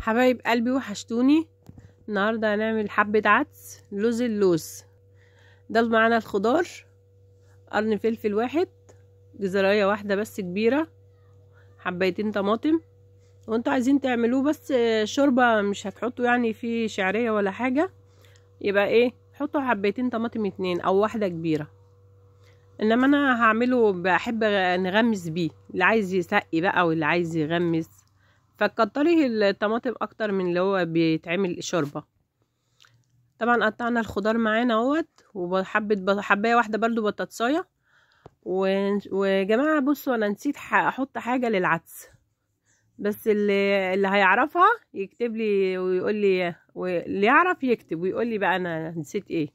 حبايب قلبي وحشتوني النهاردة هنعمل حبة عدس لوز اللوز ده معانا الخضار قرن فلفل واحد جزراية واحدة بس كبيرة حبايتين طماطم وانتوا عايزين تعملوه بس آه، شوربة مش هتحطوا يعني فيه شعرية ولا حاجة يبقى ايه حطوا حبايتين طماطم اتنين او واحدة كبيرة انما انا هعمله بحب نغمس بيه اللي عايز يسقي بقى واللي عايز يغمس فكتري الطماطم اكتر من اللي هو بيتعمل شوربه طبعا قطعنا الخضار معانا اهوت وحبه حبايه واحده برده بطاطسايه وجماعه بصوا انا نسيت احط حاجه للعدس بس اللي اللي هيعرفها يكتب لي ويقول لي واللي يعرف يكتب ويقول لي بقى انا نسيت ايه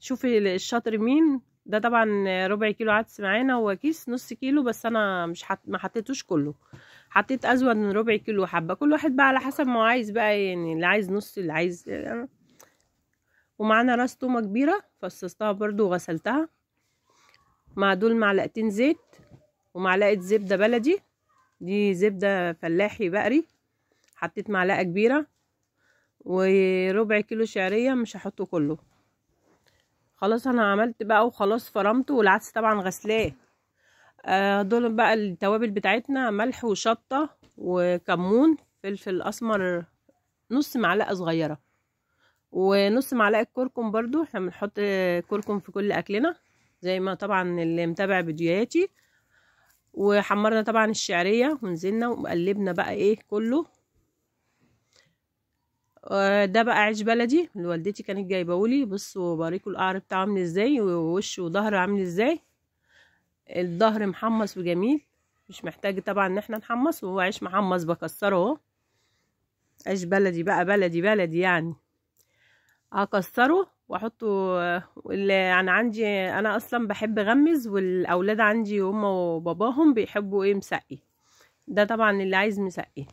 شوفي الشاطر مين ده طبعا ربع كيلو عدس معانا هو كيس نص كيلو بس انا مش حط ما حطيتوش كله حطيت ازود من ربع كيلو حبه كل واحد بقى على حسب ما عايز بقى يعني اللي عايز نص اللي عايز ومعانا راس تومه كبيره فصصتها برضو وغسلتها مع دول معلقتين زيت ومعلقه زبده بلدي دي زبده فلاحي بقري حطيت معلقه كبيره وربع كيلو شعريه مش هحطه كله خلاص انا عملت بقى وخلاص فرمته والعدس طبعا غسلاه آه دول بقى التوابل بتاعتنا ملح وشطة وكمون فلفل اسمر نص معلقة صغيرة ونص معلقة كركم برضو احنا بنحط كركم في كل اكلنا زي ما طبعا اللي متابع فيديوهاتي وحمرنا طبعا الشعرية ونزلنا وقلبنا بقى ايه كله ده بقى عيش بلدي اللي والدتي كانت جايبهولي بصوا بوريكوا القعر بتاعه عامل ازاي ووشه وظهره عامل ازاي الظهر محمص وجميل مش محتاج طبعا ان احنا نحمص وهو عيش محمص بكسره اهو عيش بلدي بقى بلدي بلدي يعني هكسره واحطه يعني عندي انا اصلا بحب غمز والاولاد عندي هما وباباهم بيحبوا ايه مسقي ده طبعا اللي عايز مسقي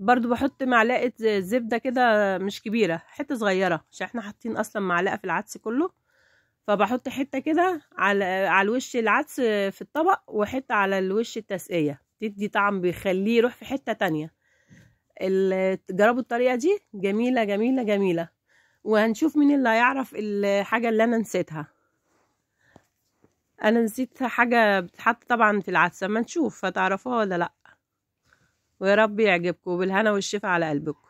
برضو بحط معلقة زبدة كده مش كبيرة حتة صغيرة عشان احنا حاطين اصلا معلقة في العدس كله فبحط حتة كده على على الوش العدس في الطبق وحتة على الوش التسقية تدي طعم بيخليه يروح في حتة تانية جربوا الطريقة دي جميلة جميلة جميلة وهنشوف مين اللي هيعرف الحاجة اللي انا نسيتها انا نسيت حاجة بتتحط طبعا في العدس اما نشوف هتعرفوها ولا لأ ويا رب يعجبكم وبالهنا والشفاء على قلبكم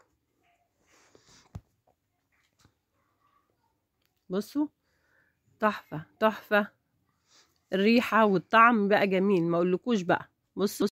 بصوا تحفة تحفة الريحة والطعم بقى جميل ما اقولكوش بقى بصوا